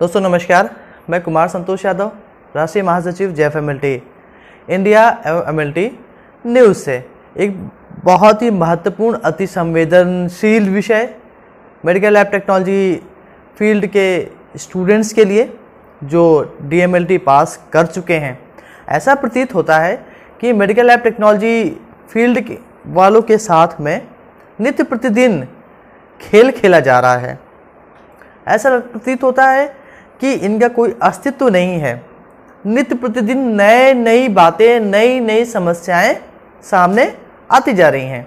दोस्तों नमस्कार मैं कुमार संतोष यादव राष्ट्रीय महासचिव J F M L T India M L T news से एक बहुत ही महत्वपूर्ण अति संवेदनशील विषय मेडिकल लैब टेक्नोलॉजी फील्ड के स्टूडेंट्स के लिए जो D M L T pass कर चुके हैं ऐसा प्रतीत होता है कि मेडिकल लैब टेक्नोलॉजी फील्ड के वालों के साथ में नित्य प्रतिदिन खेल खेला जा रहा है ऐसा प्रतीत होता है कि इनका कोई अस्तित्व नहीं है नित्य प्रतिदिन नए नई बातें नई नई समस्याएं सामने आती जा रही हैं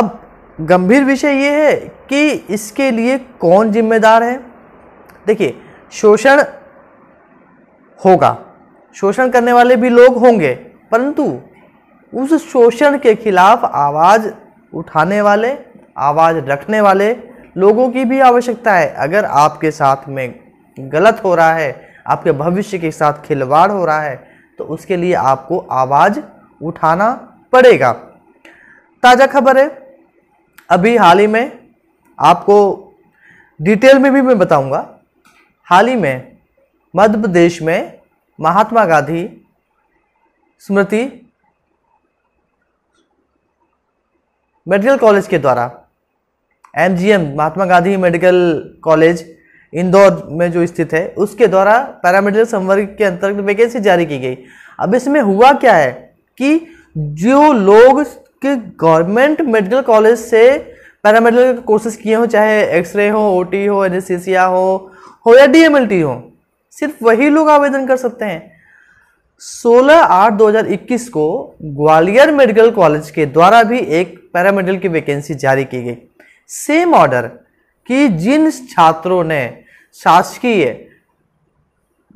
अब गंभीर विषय ये है कि इसके लिए कौन जिम्मेदार है देखिए शोषण होगा शोषण करने वाले भी लोग होंगे परंतु उस शोषण के खिलाफ आवाज़ उठाने वाले आवाज़ रखने वाले लोगों की भी आवश्यकता है अगर आपके साथ में गलत हो रहा है आपके भविष्य के साथ खिलवाड़ हो रहा है तो उसके लिए आपको आवाज़ उठाना पड़ेगा ताज़ा खबर है अभी हाल ही में आपको डिटेल में भी मैं बताऊंगा हाल ही में मध्य प्रदेश में महात्मा गांधी स्मृति मेडिकल कॉलेज के द्वारा MGM Mahatma Gandhi medical college Indore में जो स्थित है उसके द्वारा पैरामेडिकल संवर्ग के अंतर्गत वैकेंसी जारी की गई अब इसमें हुआ क्या है कि जो लोग के गवर्नमेंट मेडिकल कॉलेज से पैरामेडिकल कोर्सेज किए हों चाहे एक्सरे हो ओटी हो एनेस्थीसिया हो हो या डीएमएलटी हो सिर्फ वही लोग आवेदन कर सकते हैं 16 आठ 2021 को ग्वालियर मेडिकल कॉलेज के द्वारा भी एक पैरामेडिकल की वैकेंसी जारी की गई सेम ऑर्डर कि जिन छात्रों ने शासकीय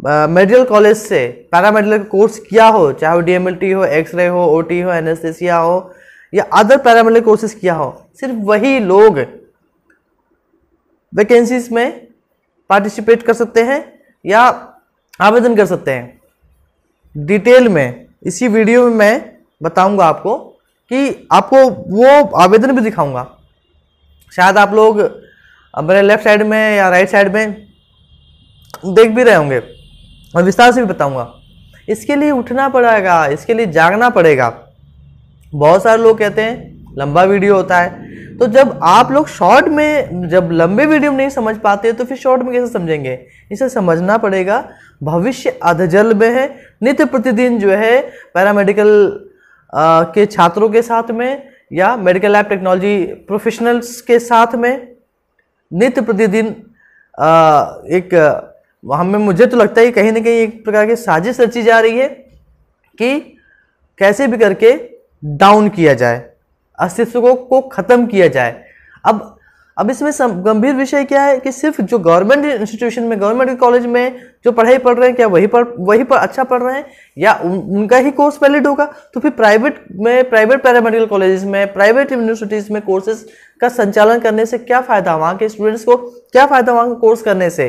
मेडिकल कॉलेज से पैरामेडिकल कोर्स किया हो चाहे वो डीएमएलटी हो एक्सरे हो ओटी हो एनेस्थेसिया हो या अदर पैरामेडिकल कोर्सेज किया हो सिर्फ वही लोग वैकेंसीज में पार्टिसिपेट कर सकते हैं या आवेदन कर सकते हैं डिटेल में इसी वीडियो में मैं बताऊंगा आपको कि आपको वो आवेदन भी दिखाऊंगा शायद आप लोग अब मेरे लेफ्ट साइड में या राइट साइड में देख भी रहे होंगे और विस्तार से भी बताऊंगा इसके लिए उठना पड़ेगा इसके लिए जागना पड़ेगा बहुत सारे लोग कहते हैं लंबा वीडियो होता है तो जब आप लोग शॉर्ट में जब लंबे वीडियो में नहीं समझ पाते तो फिर शॉर्ट में कैसे समझेंगे इसे समझना पड़ेगा भविष्य अधजल में है नित्य प्रतिदिन जो है पैरामेडिकल के छात्रों के साथ में या मेडिकल लैब टेक्नोलॉजी प्रोफेशनल्स के साथ में नित्य प्रतिदिन एक हमें मुझे तो लगता है कहीं ना कहीं एक प्रकार की साजिश रची जा रही है कि कैसे भी करके डाउन किया जाए अस्तित्व को, को ख़त्म किया जाए अब अब इसमें गंभीर विषय क्या है कि सिर्फ जो गवर्नमेंट इंस्टीट्यूशन में गवर्नमेंट कॉलेज में जो पढ़ाई पढ़ रहे हैं क्या वही पर वही पर अच्छा पढ़ रहे हैं या उन, उनका ही कोर्स वैलिड होगा तो फिर प्राइवेट में प्राइवेट पैरामेडिकल कॉलेज में प्राइवेट यूनिवर्सिटीज़ में कोर्सेज का संचालन करने से क्या फ़ायदा वहाँ के स्टूडेंट्स को क्या फ़ायदा वहाँ का कोर्स करने से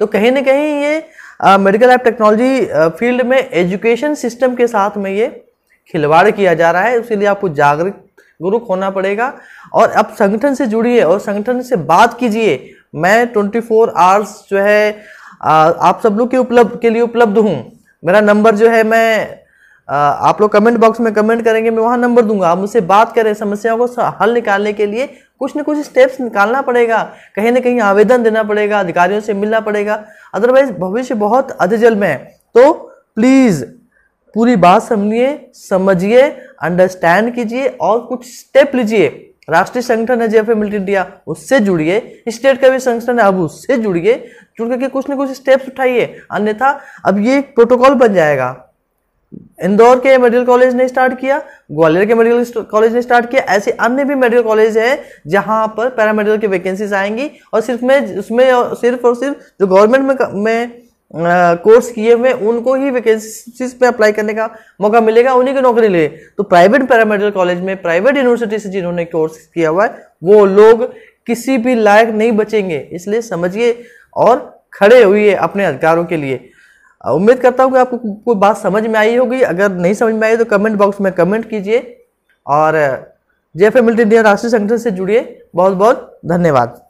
तो कहीं ना कहीं ये मेडिकल एप टेक्नोलॉजी फील्ड में एजुकेशन सिस्टम के साथ में ये खिलवाड़ किया जा रहा है उसके लिए आपको जागरूक गुरु होना पड़ेगा और आप संगठन से जुड़िए और संगठन से बात कीजिए मैं ट्वेंटी फोर आवर्स जो है आप सब लोग के उपलब्ध के लिए उपलब्ध हूँ मेरा नंबर जो है मैं आप लोग कमेंट बॉक्स में कमेंट करेंगे मैं वहाँ नंबर दूंगा आप मुझसे बात करें समस्याओं को हल निकालने के लिए कुछ ना कुछ स्टेप्स निकालना पड़ेगा कहीं ना कहीं आवेदन देना पड़ेगा अधिकारियों से मिलना पड़ेगा अदरवाइज भविष्य बहुत अधजल में है तो प्लीज़ पूरी बात समझिए समझिए अंडरस्टैंड कीजिए और कुछ स्टेप लीजिए राष्ट्रीय संगठन है जेएफ मिलिट्री इंडिया उससे जुड़िए स्टेट का भी संगठन है अब उससे जुड़िए जुड़ करके कुछ ना कुछ स्टेप्स उठाइए अन्यथा अब ये प्रोटोकॉल बन जाएगा इंदौर के मेडिकल कॉलेज ने स्टार्ट किया ग्वालियर के मेडिकल कॉलेज ने स्टार्ट किया ऐसे अन्य भी मेडिकल कॉलेज हैं जहां पर पैरामेडिकल की वैकेंसीज आएंगी और सिर्फ में उसमें सिर्फ और सिर्फ जो गवर्नमेंट में, में कोर्स किए हुए उनको ही वैकेंसीज पे अप्लाई करने का मौका मिलेगा उन्हीं की नौकरी लिए तो प्राइवेट पैरामेडिकल कॉलेज में प्राइवेट यूनिवर्सिटी से जिन्होंने कोर्स किया हुआ है वो लोग किसी भी लायक नहीं बचेंगे इसलिए समझिए और खड़े हुए अपने अधिकारों के लिए उम्मीद करता हूँ कि आपको कोई बात समझ में आई होगी अगर नहीं समझ में आई तो कमेंट बॉक्स में कमेंट कीजिए और जे एफ एम इंडिया राष्ट्रीय संगठन से जुड़िए बहुत बहुत धन्यवाद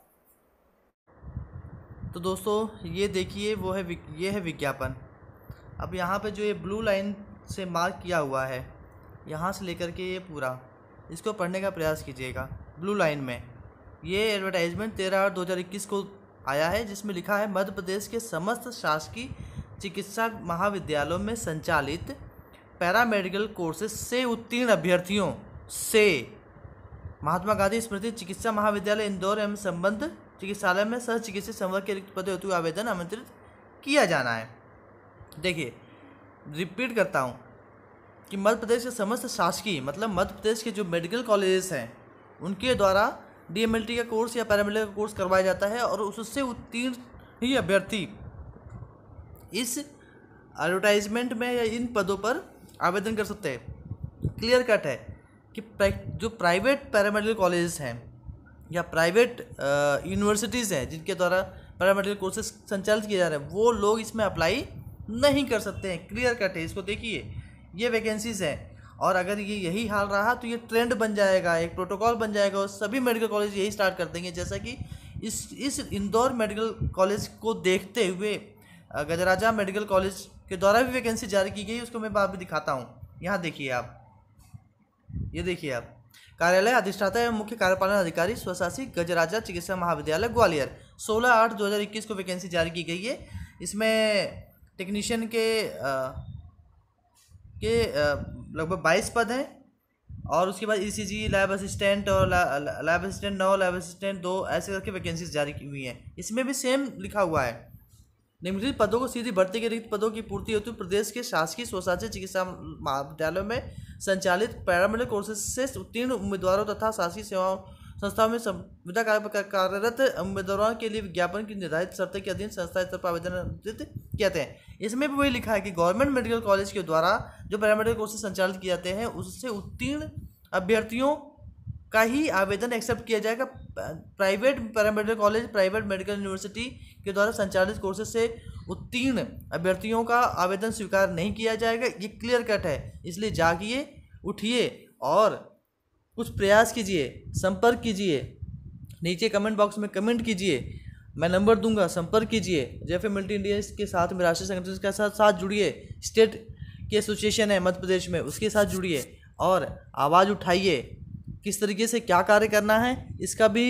तो दोस्तों ये देखिए वो है ये है विज्ञापन अब यहाँ पे जो ये ब्लू लाइन से मार्क किया हुआ है यहाँ से लेकर के ये पूरा इसको पढ़ने का प्रयास कीजिएगा ब्लू लाइन में ये एडवर्टाइजमेंट तेरह आठ दो हज़ार इक्कीस को आया है जिसमें लिखा है मध्य प्रदेश के समस्त शासकीय चिकित्सा महाविद्यालयों में संचालित पैरामेडिकल कोर्सेज से उत्तीर्ण अभ्यर्थियों से महात्मा गांधी स्मृति चिकित्सा महाविद्यालय इंदौर एवं संबंध चिकित्सालय में सह चिकित्सक संवर्ग के रिक्त पद हेतु आवेदन आमंत्रित किया जाना है देखिए रिपीट करता हूँ कि मध्य प्रदेश के समस्त शासकीय मतलब मध्य प्रदेश के जो मेडिकल कॉलेजेस हैं उनके द्वारा डीएमएलटी का कोर्स या पैरामेडिकल का कोर्स करवाया जाता है और उससे उत्तीर्ण ही अभ्यर्थी इस एडवर्टाइजमेंट में या इन पदों पर आवेदन कर सकते हैं क्लियर कट है कि जो प्राइवेट पैरामेडिकल कॉलेजेस हैं या प्राइवेट यूनिवर्सिटीज़ हैं जिनके द्वारा पैरामेडिकल कोर्सेज संचालित किए जा रहे हैं वो लोग इसमें अप्लाई नहीं कर सकते हैं क्लियर कट है इसको देखिए ये वैकेंसीज़ हैं और अगर ये यही हाल रहा तो ये ट्रेंड बन जाएगा एक प्रोटोकॉल बन जाएगा और सभी मेडिकल कॉलेज यही स्टार्ट कर देंगे जैसा कि इस इस इंदौर मेडिकल कॉलेज को देखते हुए गजराजा मेडिकल कॉलेज के द्वारा भी वैकेंसी जारी की गई उसको मैं बाद में दिखाता हूँ यहाँ देखिए आप ये देखिए आप कार्यालय अधिष्ठाता एवं मुख्य कार्यपालन अधिकारी स्वशासी गजराजा चिकित्सा महाविद्यालय ग्वालियर 16 आठ 2021 को वैकेंसी जारी की गई है इसमें टेक्नीशियन के आ, के लगभग 22 पद हैं और उसके बाद ईसीजी लैब असिस्टेंट और लैब असिस्टेंट नौ लैब असिस्टेंट दो ऐसे करके वैकेंसीज जारी की हुई हैं इसमें भी सेम लिखा हुआ है निम्नलिखित पदों को सीधी भर्ती के रिक्त पदों की पूर्ति हेतु प्रदेश के शासकीय स्वशासित चिकित्सा महाविद्यालयों में संचालित पैरामेडिकल कोर्सेज से उत्तीर्ण उम्मीदवारों तथा शासकीय सेवाओं संस्थाओं में संविदा कार्यरत उम्मीदवारों के लिए विज्ञापन की निर्धारित शर्त के अधीन संस्था स्तर पर आवेदन कहते हैं इसमें भी वही लिखा है कि गवर्नमेंट मेडिकल कॉलेज के द्वारा जो पैरामेडिकल कोर्सेज संचालित किए जाते हैं उससे उत्तीर्ण अभ्यर्थियों का ही आवेदन एक्सेप्ट किया जाएगा private paramedical college private medical university के द्वारा संचालित कोर्सेज से उत्तीर्ण अभ्यर्थियों का आवेदन स्वीकार नहीं किया जाएगा ये क्लियर कट है इसलिए जागिए उठिए और कुछ प्रयास कीजिए संपर्क कीजिए नीचे कमेंट बॉक्स में कमेंट कीजिए मैं नंबर दूंगा संपर्क कीजिए जेफ मल्टी इंडिया के साथ में राष्ट्रीय संगठन के साथ साथ जुड़िए स्टेट की एसोसिएशन है मध्य प्रदेश में उसके साथ जुड़िए और आवाज़ उठाइए किस तरीके से क्या कार्य करना है इसका भी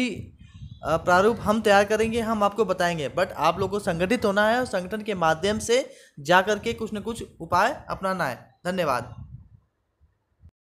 प्रारूप हम तैयार करेंगे हम आपको बताएंगे बट आप लोगों को संगठित होना है और संगठन के माध्यम से जा करके कुछ न कुछ उपाय अपनाना है धन्यवाद